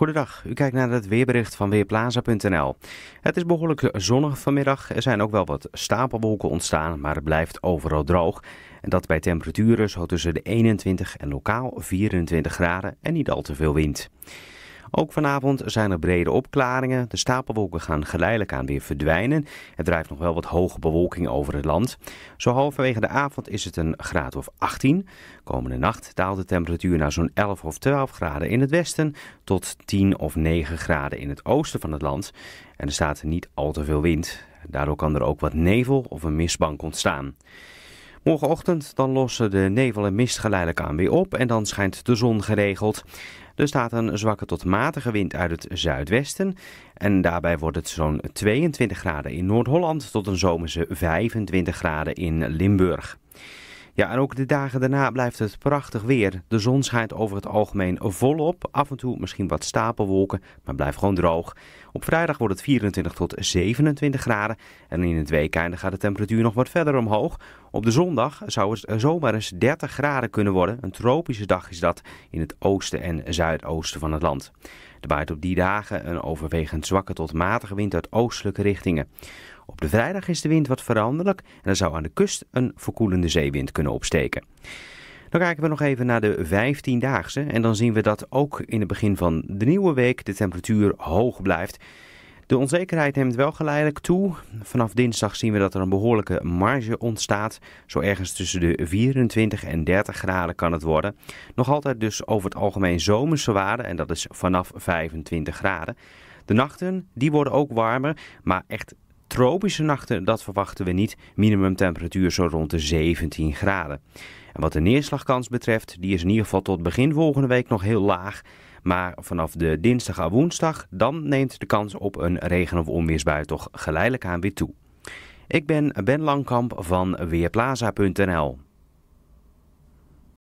Goedendag, u kijkt naar het weerbericht van Weerplaza.nl. Het is behoorlijk zonnig vanmiddag. Er zijn ook wel wat stapelwolken ontstaan, maar het blijft overal droog. En dat bij temperaturen zo tussen de 21 en lokaal 24 graden en niet al te veel wind. Ook vanavond zijn er brede opklaringen. De stapelwolken gaan geleidelijk aan weer verdwijnen. Er drijft nog wel wat hoge bewolking over het land. Zo halverwege de avond is het een graad of 18. Komende nacht daalt de temperatuur naar zo'n 11 of 12 graden in het westen tot 10 of 9 graden in het oosten van het land. En er staat niet al te veel wind. Daardoor kan er ook wat nevel of een mistbank ontstaan. Morgenochtend dan lossen de nevel en mist geleidelijk aan weer op en dan schijnt de zon geregeld. Er staat een zwakke tot matige wind uit het zuidwesten. En daarbij wordt het zo'n 22 graden in Noord-Holland tot een zomerse 25 graden in Limburg. Ja, en ook de dagen daarna blijft het prachtig weer. De zon schijnt over het algemeen volop. Af en toe misschien wat stapelwolken, maar blijft gewoon droog. Op vrijdag wordt het 24 tot 27 graden. En in het weekende gaat de temperatuur nog wat verder omhoog. Op de zondag zou het zomaar eens 30 graden kunnen worden. Een tropische dag is dat in het oosten en zuidoosten van het land. Er waait op die dagen een overwegend zwakke tot matige wind uit oostelijke richtingen de vrijdag is de wind wat veranderlijk en er zou aan de kust een verkoelende zeewind kunnen opsteken. Dan kijken we nog even naar de 15-daagse en dan zien we dat ook in het begin van de nieuwe week de temperatuur hoog blijft. De onzekerheid neemt wel geleidelijk toe. Vanaf dinsdag zien we dat er een behoorlijke marge ontstaat. Zo ergens tussen de 24 en 30 graden kan het worden. Nog altijd dus over het algemeen zomerse waarde en dat is vanaf 25 graden. De nachten die worden ook warmer, maar echt tropische nachten, dat verwachten we niet. Minimumtemperatuur zo rond de 17 graden. En wat de neerslagkans betreft, die is in ieder geval tot begin volgende week nog heel laag. Maar vanaf de dinsdag aan woensdag, dan neemt de kans op een regen- of onweersbui toch geleidelijk aan weer toe. Ik ben Ben Langkamp van Weerplaza.nl.